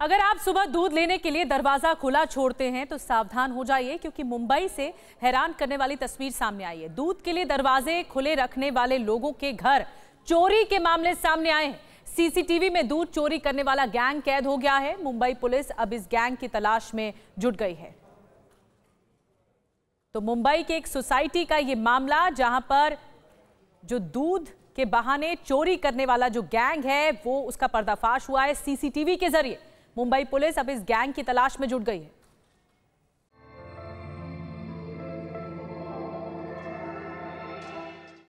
अगर आप सुबह दूध लेने के लिए दरवाजा खुला छोड़ते हैं तो सावधान हो जाइए क्योंकि मुंबई से हैरान करने वाली तस्वीर सामने आई है दूध के लिए दरवाजे खुले रखने वाले लोगों के घर चोरी के मामले सामने आए हैं सीसीटीवी में दूध चोरी करने वाला गैंग कैद हो गया है मुंबई पुलिस अब इस गैंग की तलाश में जुट गई है तो मुंबई के एक सोसाइटी का ये मामला जहां पर जो दूध के बहाने चोरी करने वाला जो गैंग है वो उसका पर्दाफाश हुआ है सीसीटीवी के जरिए मुंबई पुलिस अब इस गैंग की तलाश में जुट गई है